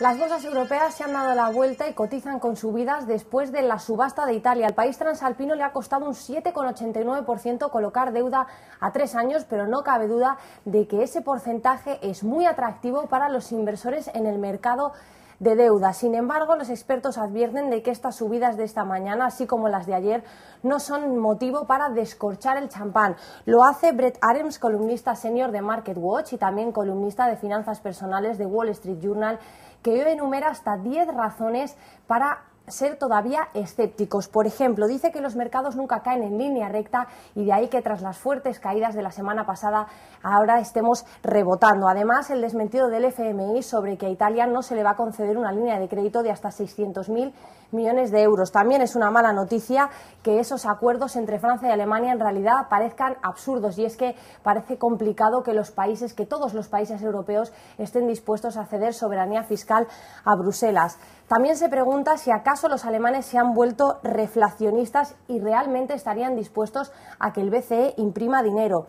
Las bolsas europeas se han dado la vuelta y cotizan con subidas después de la subasta de Italia. Al país transalpino le ha costado un 7,89% colocar deuda a tres años, pero no cabe duda de que ese porcentaje es muy atractivo para los inversores en el mercado de deuda. Sin embargo, los expertos advierten de que estas subidas de esta mañana, así como las de ayer, no son motivo para descorchar el champán. Lo hace Brett Adams, columnista senior de Market Watch y también columnista de finanzas personales de Wall Street Journal que yo enumero hasta 10 razones para ser todavía escépticos. Por ejemplo, dice que los mercados nunca caen en línea recta y de ahí que tras las fuertes caídas de la semana pasada ahora estemos rebotando. Además, el desmentido del FMI sobre que a Italia no se le va a conceder una línea de crédito de hasta 600.000 millones de euros. También es una mala noticia que esos acuerdos entre Francia y Alemania en realidad parezcan absurdos y es que parece complicado que los países, que todos los países europeos estén dispuestos a ceder soberanía fiscal a Bruselas. También se pregunta si acaso caso, los alemanes se han vuelto reflacionistas y realmente estarían dispuestos a que el BCE imprima dinero.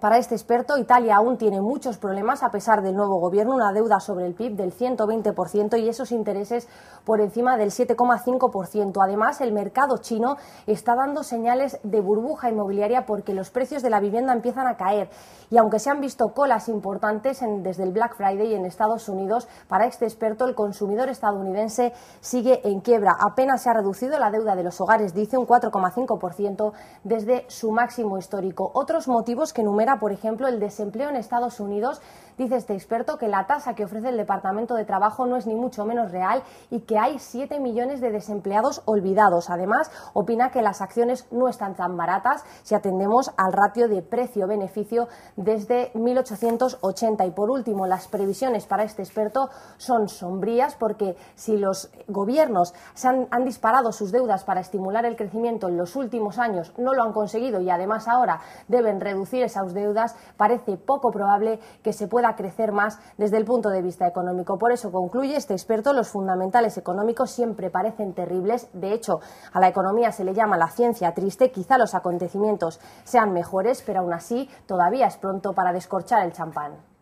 Para este experto, Italia aún tiene muchos problemas a pesar del nuevo gobierno, una deuda sobre el PIB del 120% y esos intereses por encima del 7,5%. Además, el mercado chino está dando señales de burbuja inmobiliaria porque los precios de la vivienda empiezan a caer. Y aunque se han visto colas importantes desde el Black Friday en Estados Unidos, para este experto el consumidor estadounidense sigue en quiebra. Apenas se ha reducido la deuda de los hogares, dice un 4,5% desde su máximo histórico. Otros motivos que enumera por ejemplo, el desempleo en Estados Unidos, dice este experto que la tasa que ofrece el Departamento de Trabajo no es ni mucho menos real y que hay 7 millones de desempleados olvidados. Además, opina que las acciones no están tan baratas si atendemos al ratio de precio-beneficio desde 1880. Y por último, las previsiones para este experto son sombrías porque si los gobiernos han, disparado sus deudas para estimular el crecimiento en los últimos años, no lo han conseguido y además ahora deben reducir esas deudas, parece poco probable que se pueda crecer más desde el punto de vista económico. Por eso concluye este experto, los fundamentales económicos siempre parecen terribles. De hecho, a la economía se le llama la ciencia triste. Quizá los acontecimientos sean mejores, pero aún así todavía es pronto para descorchar el champán.